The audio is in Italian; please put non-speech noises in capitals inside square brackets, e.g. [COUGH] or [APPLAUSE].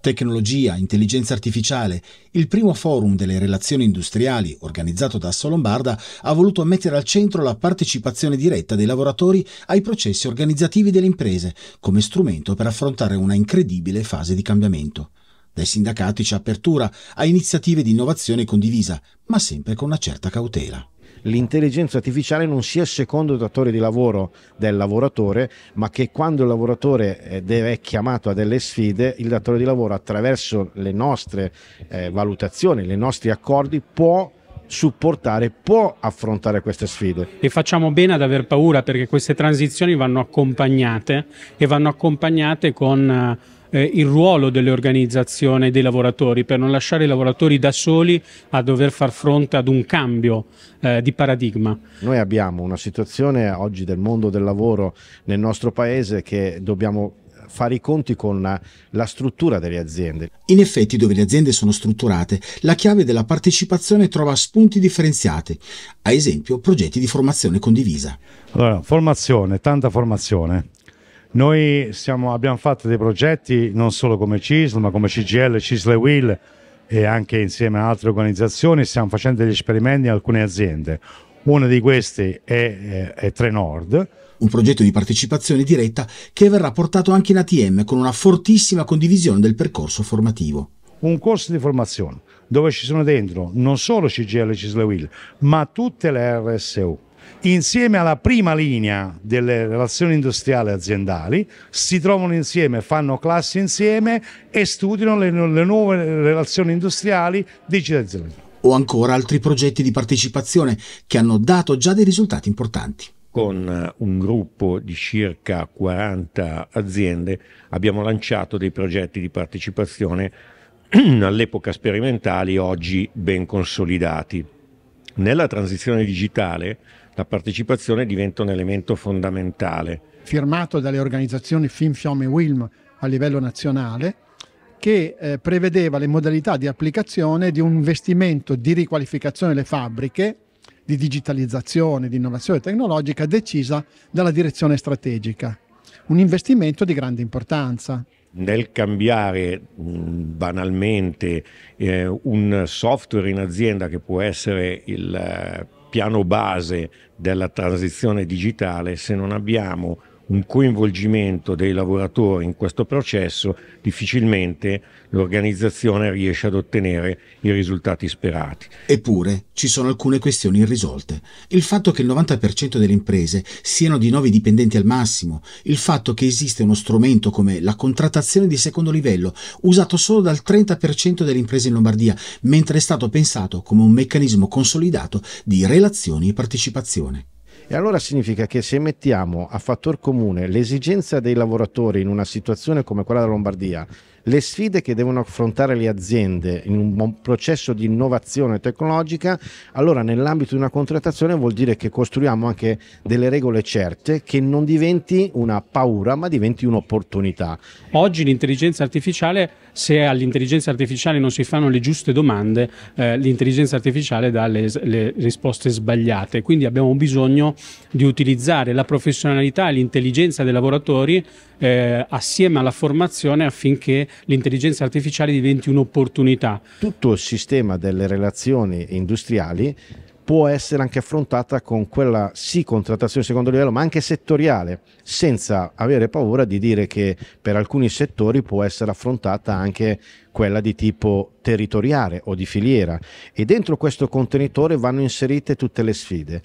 Tecnologia, intelligenza artificiale, il primo forum delle relazioni industriali organizzato da Assolombarda ha voluto mettere al centro la partecipazione diretta dei lavoratori ai processi organizzativi delle imprese come strumento per affrontare una incredibile fase di cambiamento. Dai sindacati c'è apertura a iniziative di innovazione condivisa, ma sempre con una certa cautela l'intelligenza artificiale non sia il secondo datore di lavoro del lavoratore, ma che quando il lavoratore eh, è chiamato a delle sfide, il datore di lavoro attraverso le nostre eh, valutazioni, i nostri accordi può supportare, può affrontare queste sfide. E facciamo bene ad aver paura perché queste transizioni vanno accompagnate e vanno accompagnate con eh, eh, il ruolo delle organizzazioni e dei lavoratori, per non lasciare i lavoratori da soli a dover far fronte ad un cambio eh, di paradigma. Noi abbiamo una situazione oggi del mondo del lavoro nel nostro paese che dobbiamo fare i conti con la, la, struttura delle aziende. In effetti, dove le aziende sono strutturate, la chiave della partecipazione trova spunti differenziati, ad esempio progetti di formazione condivisa. Allora, formazione, tanta formazione. Noi siamo, abbiamo fatto dei progetti non solo come CISL, ma come CGL, CISL e WIL e anche insieme a altre organizzazioni stiamo facendo degli esperimenti in alcune aziende. Una di queste è, è, eh, è Trenord, un progetto di partecipazione diretta che verrà portato anche in ATM con una fortissima condivisione del percorso formativo. Un corso di formazione dove ci sono dentro non solo CGL e CISLEWIL, ma tutte le RSU insieme alla prima linea delle relazioni industriali aziendali, si trovano insieme, fanno classi insieme e studiano le, le nuove relazioni industriali digitalizzate. O ancora altri progetti di partecipazione che hanno dato già dei risultati importanti con eh, un gruppo di circa 40 aziende abbiamo lanciato dei progetti di partecipazione [CLEARS THROAT] all'epoca sperimentali, oggi ben consolidati. Nella transizione digitale la partecipazione diventa un elemento fondamentale. Firmato dalle organizzazioni Film, Fiom e Wilm a livello nazionale, che eh, prevedeva le modalità di applicazione di un investimento di riqualificazione delle fabbriche, di digitalizzazione, di innovazione tecnologica decisa dalla direzione strategica. Un investimento di grande importanza nel cambiare banalmente eh, un software in azienda che può essere il eh, piano base della transizione digitale se non abbiamo un coinvolgimento dei lavoratori in questo processo, difficilmente l'organizzazione riesce ad ottenere i risultati sperati. Eppure ci sono alcune questioni irrisolte. Il fatto che il 90% delle imprese siano di 9 dipendenti al massimo, il fatto che esiste uno strumento come la contrattazione di secondo livello, usato solo dal 30% delle imprese in Lombardia, mentre è stato pensato come un meccanismo consolidato di relazioni e partecipazione. E allora significa che se mettiamo a fattor comune l'esigenza dei lavoratori in una situazione come quella della Lombardia, le sfide che devono affrontare le aziende in un processo di innovazione tecnologica, allora nell'ambito di una contrattazione vuol dire che costruiamo anche delle regole certe che non diventi una paura ma diventi un'opportunità. Oggi l'intelligenza artificiale, se all'intelligenza artificiale non si fanno le giuste domande, eh, l'intelligenza artificiale dà le, le risposte sbagliate, quindi abbiamo bisogno di utilizzare la professionalità e l'intelligenza dei lavoratori eh, assieme alla formazione affinché l'intelligenza artificiale diventi un'opportunità. Tutto il sistema delle relazioni industriali può essere anche affrontata con quella sì contrattazione secondo livello, ma anche settoriale, senza avere paura di dire che per alcuni settori può essere affrontata anche quella di tipo territoriale o di filiera e dentro questo contenitore vanno inserite tutte le sfide.